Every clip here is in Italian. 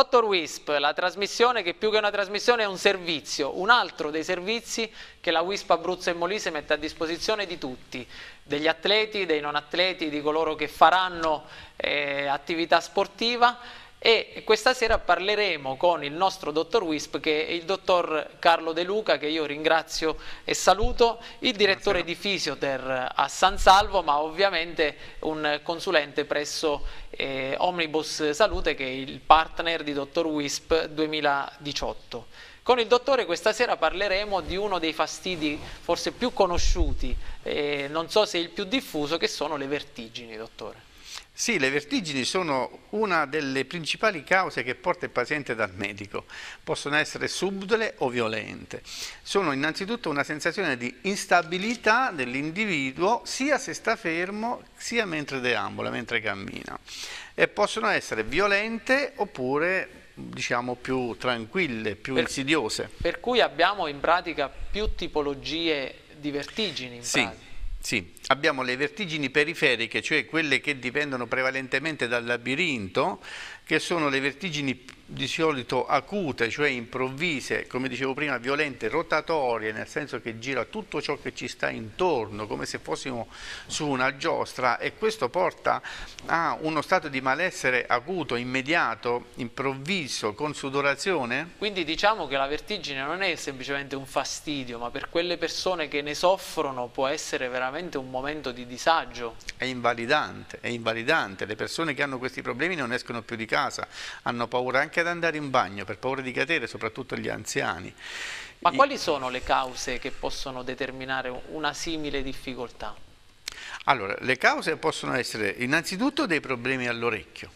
Dottor Wisp, la trasmissione che più che una trasmissione è un servizio, un altro dei servizi che la Wisp Abruzzo e Molise mette a disposizione di tutti, degli atleti, dei non atleti, di coloro che faranno eh, attività sportiva e questa sera parleremo con il nostro dottor Wisp che è il dottor Carlo De Luca che io ringrazio e saluto, il direttore Buonasera. di Fisioter eh, a San Salvo ma ovviamente un consulente presso eh, Omnibus Salute che è il partner di dottor Wisp 2018. Con il dottore questa sera parleremo di uno dei fastidi forse più conosciuti, eh, non so se il più diffuso, che sono le vertigini, dottore. Sì, le vertigini sono una delle principali cause che porta il paziente dal medico. Possono essere subdole o violente. Sono innanzitutto una sensazione di instabilità dell'individuo sia se sta fermo sia mentre deambula, mentre cammina. E possono essere violente oppure diciamo più tranquille, più per, insidiose. Per cui abbiamo in pratica più tipologie di vertigini. sì, sì, abbiamo le vertigini periferiche, cioè quelle che dipendono prevalentemente dal labirinto, che sono le vertigini di solito acute, cioè improvvise, come dicevo prima, violente, rotatorie, nel senso che gira tutto ciò che ci sta intorno, come se fossimo su una giostra e questo porta a uno stato di malessere acuto, immediato, improvviso, con sudorazione. Quindi diciamo che la vertigine non è semplicemente un fastidio, ma per quelle persone che ne soffrono può essere veramente un momento di disagio. È invalidante, è invalidante. Le persone che hanno questi problemi non escono più di casa casa, hanno paura anche ad andare in bagno per paura di cadere, soprattutto gli anziani. Ma quali sono le cause che possono determinare una simile difficoltà? Allora, le cause possono essere innanzitutto dei problemi all'orecchio,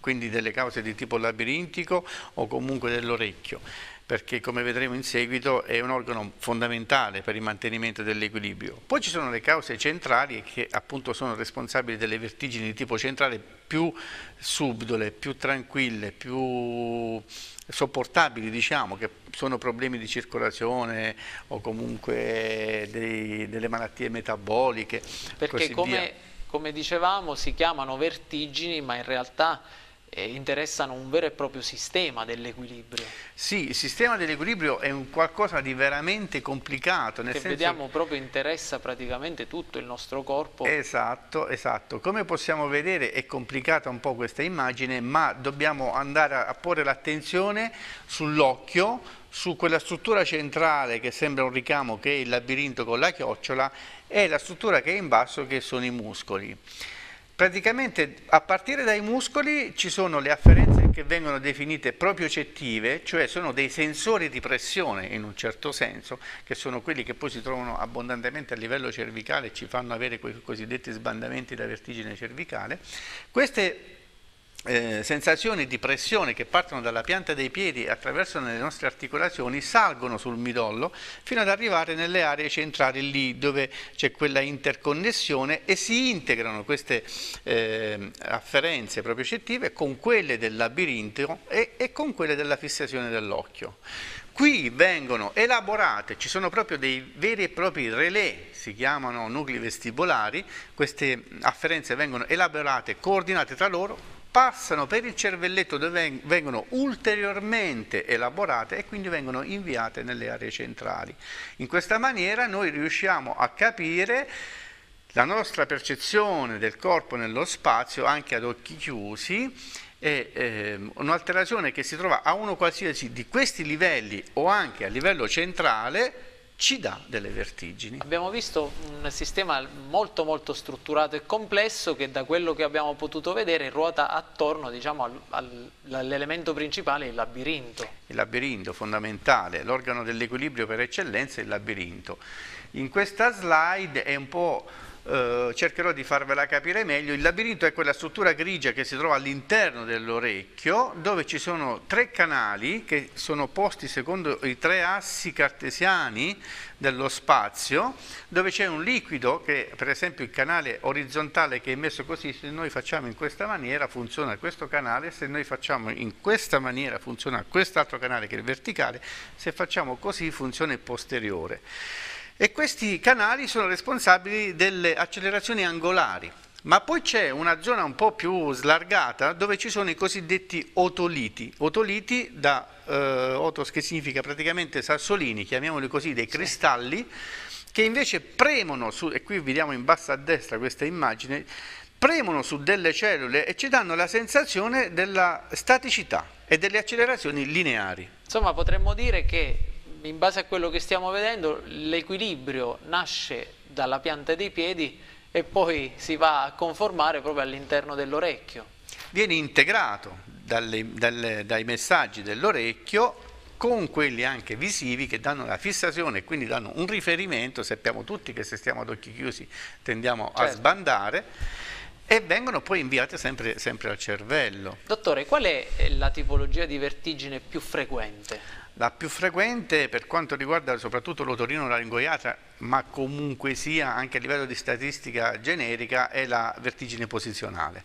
quindi delle cause di tipo labirintico o comunque dell'orecchio perché come vedremo in seguito è un organo fondamentale per il mantenimento dell'equilibrio. Poi ci sono le cause centrali che appunto sono responsabili delle vertigini di tipo centrale più subdole, più tranquille, più sopportabili diciamo, che sono problemi di circolazione o comunque dei, delle malattie metaboliche. Perché come, come dicevamo si chiamano vertigini ma in realtà interessano un vero e proprio sistema dell'equilibrio. Sì, il sistema dell'equilibrio è un qualcosa di veramente complicato. Nel che senso... vediamo proprio interessa praticamente tutto il nostro corpo. Esatto, esatto. Come possiamo vedere è complicata un po' questa immagine, ma dobbiamo andare a porre l'attenzione sull'occhio, su quella struttura centrale che sembra un ricamo che è il labirinto con la chiocciola e la struttura che è in basso che sono i muscoli praticamente a partire dai muscoli ci sono le afferenze che vengono definite propriocettive, cioè sono dei sensori di pressione in un certo senso, che sono quelli che poi si trovano abbondantemente a livello cervicale e ci fanno avere quei cosiddetti sbandamenti da vertigine cervicale. Queste eh, sensazioni di pressione che partono dalla pianta dei piedi attraverso le nostre articolazioni salgono sul midollo fino ad arrivare nelle aree centrali lì dove c'è quella interconnessione e si integrano queste eh, afferenze propriocettive con quelle del labirinto e, e con quelle della fissazione dell'occhio. Qui vengono elaborate, ci sono proprio dei veri e propri relè, si chiamano nuclei vestibolari, queste afferenze vengono elaborate, coordinate tra loro passano per il cervelletto dove vengono ulteriormente elaborate e quindi vengono inviate nelle aree centrali. In questa maniera noi riusciamo a capire la nostra percezione del corpo nello spazio anche ad occhi chiusi e eh, un'alterazione che si trova a uno qualsiasi di questi livelli o anche a livello centrale ci dà delle vertigini. Abbiamo visto un sistema molto molto strutturato e complesso che da quello che abbiamo potuto vedere ruota attorno diciamo, all'elemento principale, il labirinto. Il labirinto fondamentale, l'organo dell'equilibrio per eccellenza è il labirinto. In questa slide è un po' Eh, cercherò di farvela capire meglio, il labirinto è quella struttura grigia che si trova all'interno dell'orecchio dove ci sono tre canali che sono posti secondo i tre assi cartesiani dello spazio dove c'è un liquido che per esempio il canale orizzontale che è messo così se noi facciamo in questa maniera funziona questo canale se noi facciamo in questa maniera funziona quest'altro canale che è verticale se facciamo così funziona il posteriore e questi canali sono responsabili delle accelerazioni angolari. Ma poi c'è una zona un po' più slargata dove ci sono i cosiddetti otoliti. Otoliti da eh, otos che significa praticamente sassolini, chiamiamoli così, dei cristalli, sì. che invece premono, su, e qui vediamo in basso a destra questa immagine, premono su delle cellule e ci danno la sensazione della staticità e delle accelerazioni lineari. Insomma potremmo dire che in base a quello che stiamo vedendo l'equilibrio nasce dalla pianta dei piedi e poi si va a conformare proprio all'interno dell'orecchio. Viene integrato dalle, dalle, dai messaggi dell'orecchio con quelli anche visivi che danno la fissazione e quindi danno un riferimento, sappiamo tutti che se stiamo ad occhi chiusi tendiamo certo. a sbandare e vengono poi inviate sempre, sempre al cervello. Dottore, qual è eh, la tipologia di vertigine più frequente? La più frequente per quanto riguarda soprattutto l'otorino laringoiata, ma comunque sia anche a livello di statistica generica, è la vertigine posizionale.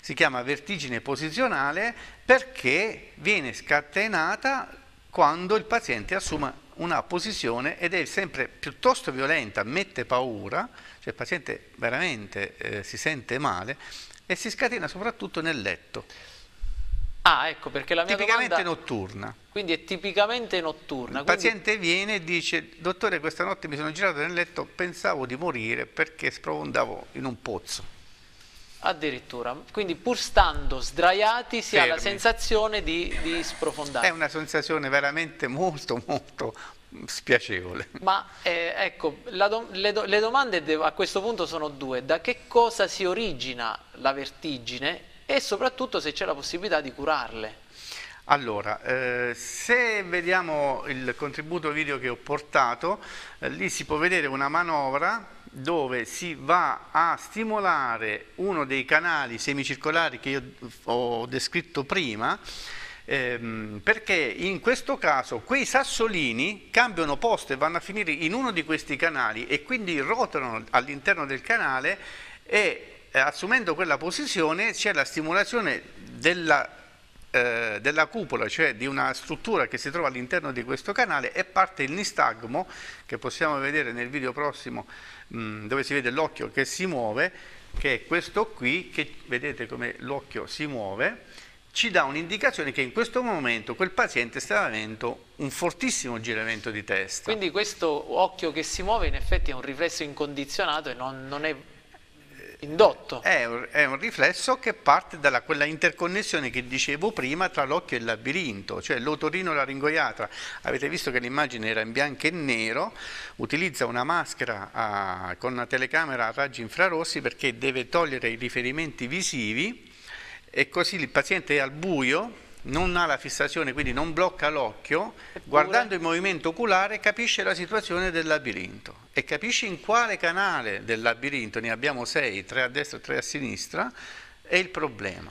Si chiama vertigine posizionale perché viene scatenata quando il paziente assume una posizione ed è sempre piuttosto violenta, mette paura, cioè il paziente veramente eh, si sente male e si scatena soprattutto nel letto. Ah, ecco, perché la mia tipicamente domanda... notturna. Quindi è tipicamente notturna. Il quindi... paziente viene e dice, dottore questa notte mi sono girato nel letto, pensavo di morire perché sprofondavo in un pozzo. Addirittura, quindi pur stando sdraiati si Fermi. ha la sensazione di, di sprofondare. È una sensazione veramente molto molto spiacevole. Ma eh, ecco, do le, do le, domande a questo punto sono due. Da che cosa si origina la vertigine e soprattutto se c'è la possibilità di curarle? Allora, eh, se vediamo il contributo video che ho portato, eh, lì si può vedere una manovra dove si va a stimolare uno dei canali semicircolari che io ho descritto prima, ehm, perché in questo caso quei sassolini cambiano posto e vanno a finire in uno di questi canali e quindi rotano all'interno del canale e eh, assumendo quella posizione c'è la stimolazione della eh, della cupola, cioè di una struttura che si trova all'interno di questo canale e parte il nistagmo che possiamo vedere nel video prossimo mh, dove si vede l'occhio che si muove, che è questo qui, che vedete come l'occhio si muove, ci dà un'indicazione che in questo momento quel paziente sta avendo un fortissimo giramento di testa. Quindi questo occhio che si muove in effetti è un riflesso incondizionato e non, non è indotto. È un, è un, riflesso che parte da quella interconnessione che dicevo prima tra l'occhio e il labirinto, cioè l'otorino laringoiatra. Avete visto che l'immagine era in bianco e nero, utilizza una maschera a, ah, con una telecamera a raggi infrarossi perché deve togliere i riferimenti visivi e così il paziente è al buio non ha la fissazione, quindi non blocca l'occhio, guardando il movimento oculare capisce la situazione del labirinto e capisce in quale canale del labirinto, ne abbiamo sei, tre a destra e tre a sinistra, è il problema.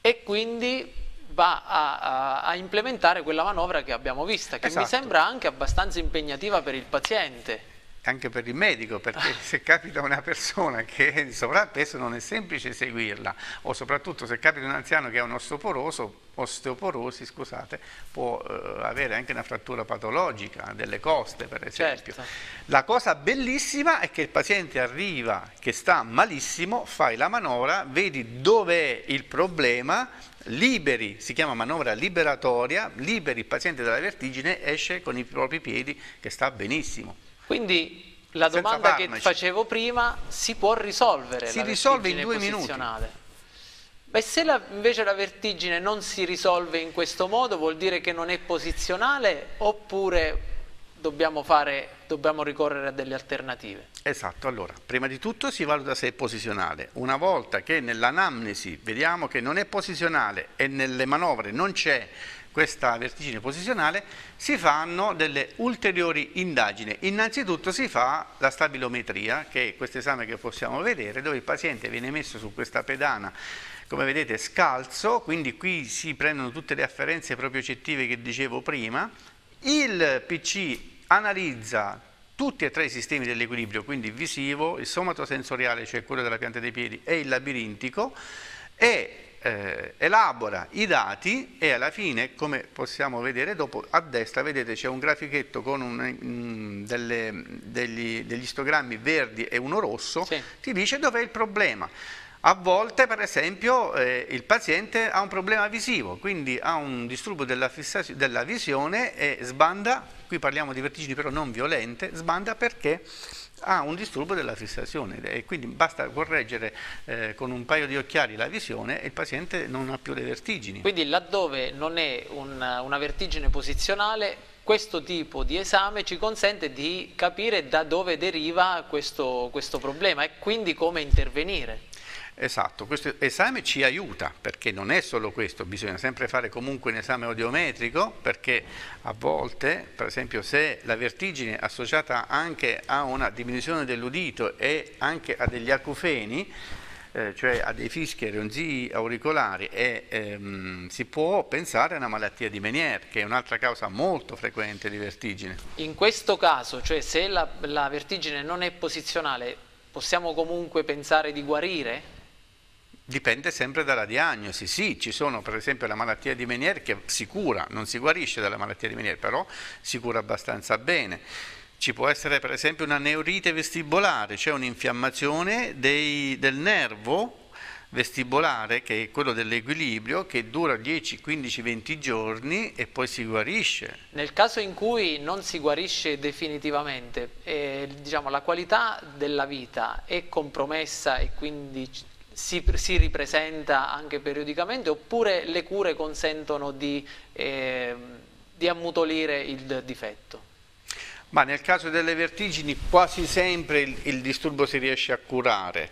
E quindi va a, a, a, implementare quella manovra che abbiamo vista, che esatto. mi sembra anche abbastanza impegnativa per il paziente. Anche per il medico, perché ah. se capita una persona che è di sovrappeso non è semplice seguirla, o soprattutto se capita un anziano che ha un osteoporoso, osteoporosi scusate, può eh, avere anche una frattura patologica delle coste per esempio. Certo. La cosa bellissima è che il paziente arriva che sta malissimo, fai la manovra, vedi dove è il problema, liberi, si chiama manovra liberatoria, liberi il paziente dalla vertigine, esce con i propri piedi che sta benissimo. Quindi la domanda che facevo prima si può risolvere? Si risolve in due minuti Beh, se la, invece la vertigine non si risolve in questo modo, vuol dire che non è posizionale oppure dobbiamo, fare, dobbiamo ricorrere a delle alternative? Esatto, allora, prima di tutto si valuta se è posizionale. Una volta che nell'anamnesi vediamo che non è posizionale e nelle manovre non c'è questa vertigine posizionale, si fanno delle ulteriori indagini. Innanzitutto si fa la stabilometria, che è questo esame che possiamo vedere, dove il paziente viene messo su questa pedana come vedete scalzo, quindi qui si prendono tutte le afferenze propriocettive che dicevo prima, il PC analizza tutti e tre i sistemi dell'equilibrio, quindi il visivo, il somatosensoriale, cioè quello della pianta dei piedi, e il labirintico, e eh, elabora i dati e alla fine, come possiamo vedere dopo, a destra vedete c'è un grafichetto con un, mh, mm, delle, degli, degli, istogrammi verdi e uno rosso, sì. ti dice dov'è il problema. A volte, per esempio, eh, il paziente ha un problema visivo, quindi ha un disturbo della, della visione e sbanda, qui parliamo di vertigini però non violente, sbanda perché ha un disturbo della fissazione e quindi basta correggere eh, con un paio di occhiali la visione e il paziente non ha più le vertigini. Quindi laddove non è un, una vertigine posizionale, questo tipo di esame ci consente di capire da dove deriva questo, questo problema e quindi come intervenire. Esatto, questo esame ci aiuta perché non è solo questo, bisogna sempre fare comunque un esame audiometrico perché a volte, per esempio, se la vertigine è associata anche a una diminuzione dell'udito e anche a degli acufeni, eh, cioè a dei fischi e ronzii auricolari e ehm, si può pensare a una malattia di Menier che è un'altra causa molto frequente di vertigine. In questo caso, cioè se la, la vertigine non è posizionale, possiamo comunque pensare di guarire? Dipende sempre dalla diagnosi, sì, ci sono per esempio la malattia di Meniere che si cura, non si guarisce dalla malattia di Meniere, però si cura abbastanza bene. Ci può essere per esempio una neurite vestibolare, cioè un'infiammazione del nervo vestibolare, che è quello dell'equilibrio, che dura 10, 15, 20 giorni e poi si guarisce. Nel caso in cui non si guarisce definitivamente, eh, diciamo, la qualità della vita è compromessa e quindi si, si, ripresenta anche periodicamente oppure le cure consentono di, eh, di ammutolire il difetto? Ma nel caso delle vertigini quasi sempre il, il disturbo si riesce a curare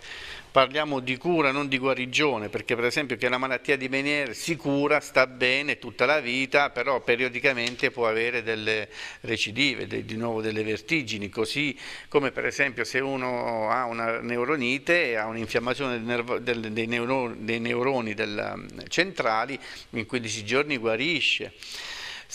parliamo di cura, non di guarigione, perché per esempio che la malattia di Meniere si cura, sta bene tutta la vita, però periodicamente può avere delle recidive, de, di nuovo delle vertigini, così come per esempio se uno ha una neuronite e ha un'infiammazione dei, dei neuroni della, centrali, in 15 giorni guarisce.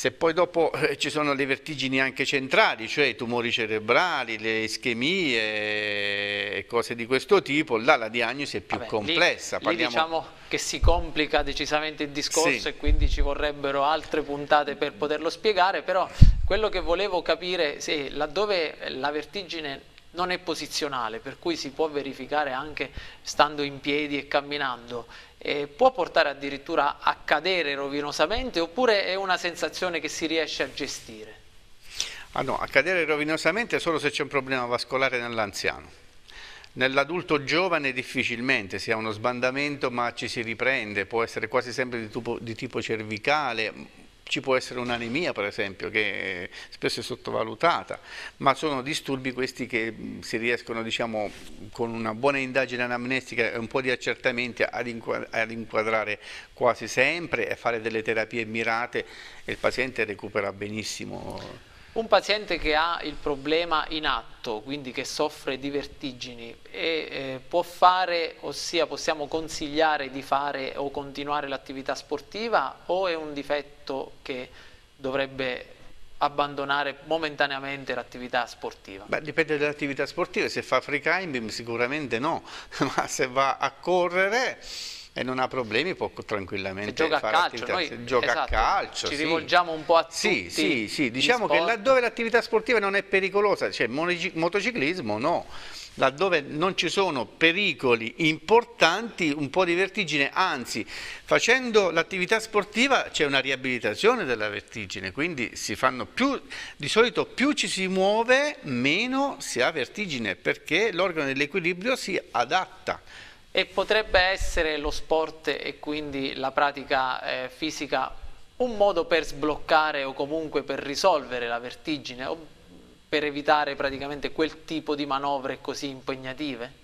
Se poi dopo eh, ci sono le vertigini anche centrali, cioè i tumori cerebrali, le ischemie e cose di questo tipo, là la diagnosi è più Vabbè, complessa. Lì, Parliamo... lì diciamo che si complica decisamente il discorso sì. e quindi ci vorrebbero altre puntate per poterlo spiegare, però quello che volevo capire, sì, laddove la vertigine non è posizionale, per cui si può verificare anche stando in piedi e camminando. E può portare addirittura a cadere rovinosamente oppure è una sensazione che si riesce a gestire? Ah no, a cadere rovinosamente solo se c'è un problema vascolare nell'anziano. Nell'adulto giovane difficilmente si ha uno sbandamento ma ci si riprende, può essere quasi sempre di tipo, di tipo cervicale, ci può essere un'anemia per esempio che eh, spesso è sottovalutata, ma sono disturbi questi che mm, si riescono diciamo, con una buona indagine anamnestica e un po' di accertamenti ad, inquadrare quasi sempre e fare delle terapie mirate e il paziente recupera benissimo. Un paziente che ha il problema in atto, quindi che soffre di vertigini, e, eh, può fare, ossia possiamo consigliare di fare o continuare l'attività sportiva o è un difetto che dovrebbe abbandonare momentaneamente l'attività sportiva? Beh, dipende dall'attività sportiva, se fa free climbing sicuramente no, ma se va a correre e non ha problemi può tranquillamente gioca fare a calcio, noi, gioca esatto, a calcio ci sì. rivolgiamo un po' a sì, tutti sì, sì. diciamo che laddove l'attività sportiva non è pericolosa cioè motociclismo no laddove non ci sono pericoli importanti un po' di vertigine anzi facendo l'attività sportiva c'è una riabilitazione della vertigine quindi si fanno più di solito più ci si muove meno si ha vertigine perché l'organo dell'equilibrio si adatta e potrebbe essere lo sport e quindi la pratica eh, fisica un modo per sbloccare o comunque per risolvere la vertigine o per evitare praticamente quel tipo di manovre così impegnative?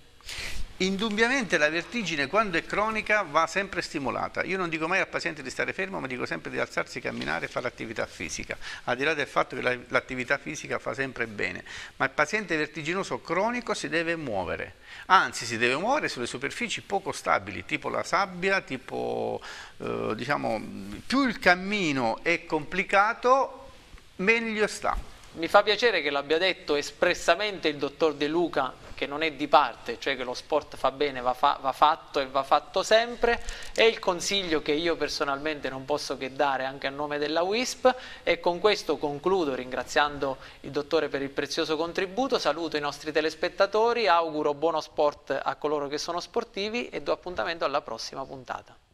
Indubbiamente la vertigine quando è cronica va sempre stimolata. Io non dico mai al paziente di stare fermo, ma dico sempre di alzarsi, camminare e fare attività fisica, al di là del fatto che l'attività fisica fa sempre bene. Ma il paziente vertiginoso cronico si deve muovere, anzi si deve muovere sulle superfici poco stabili, tipo la sabbia, tipo, eh, diciamo, più il cammino è complicato, meglio sta. Mi fa piacere che l'abbia detto espressamente il dottor De Luca che non è di parte, cioè che lo sport fa bene, va, fa, va fatto e va fatto sempre e il consiglio che io personalmente non posso che dare anche a nome della WISP e con questo concludo ringraziando il dottore per il prezioso contributo, saluto i nostri telespettatori, auguro buono sport a coloro che sono sportivi e do appuntamento alla prossima puntata.